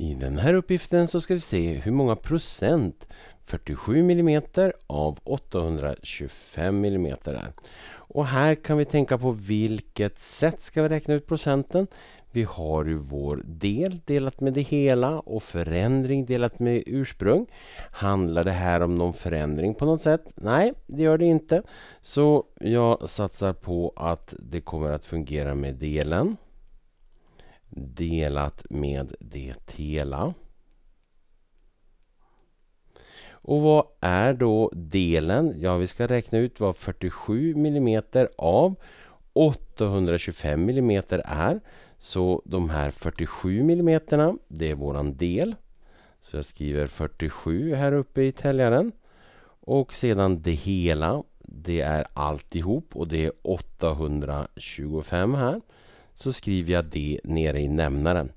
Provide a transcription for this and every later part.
I den här uppgiften så ska vi se hur många procent 47 mm av 825 mm är. Och här kan vi tänka på vilket sätt ska vi räkna ut procenten. Vi har ju vår del delat med det hela och förändring delat med ursprung. Handlar det här om någon förändring på något sätt? Nej, det gör det inte. Så jag satsar på att det kommer att fungera med delen delat med det hela. Och vad är då delen? Ja, vi ska räkna ut vad 47 mm av 825 mm är. Så de här 47 mm, det är våran del. Så jag skriver 47 här uppe i täljaren. Och sedan det hela, det är alltihop och det är 825 här så skriver jag det nere i nämnaren.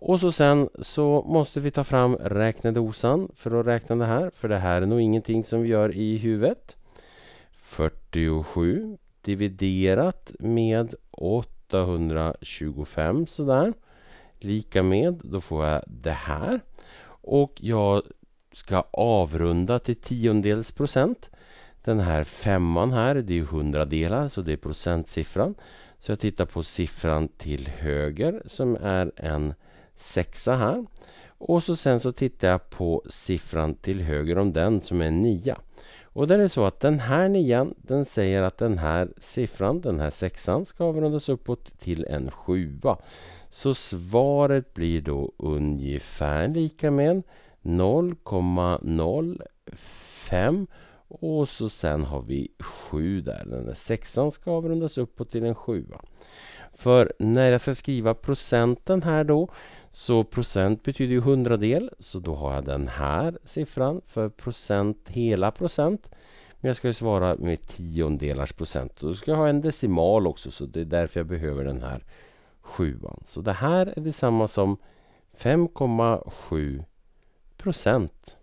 Och så sen så måste vi ta fram räknedosan för att räkna det här. För det här är nog ingenting som vi gör i huvudet. 47 dividerat med 825 sådär. Lika med, då får jag det här. Och jag ska avrunda till tiondels procent. Den här femman här, det är hundradelar, så det är procentsiffran. Så jag tittar på siffran till höger som är en sexa här. Och så sen så tittar jag på siffran till höger om den som är en nia. Och det är så att den här nian den säger att den här siffran, den här sexan ska avrundas uppåt till en sjua. Så svaret blir då ungefär lika med 0,05 och så sen har vi sju där. Den där sexan ska avrundas uppåt till en sjua. För när jag ska skriva procenten här då så procent betyder ju hundradel så då har jag den här siffran för procent, hela procent. Men jag ska ju svara med tiondelars procent. Så då ska jag ha en decimal också så det är därför jag behöver den här sjuan. Så det här är detsamma som 5,7 procent.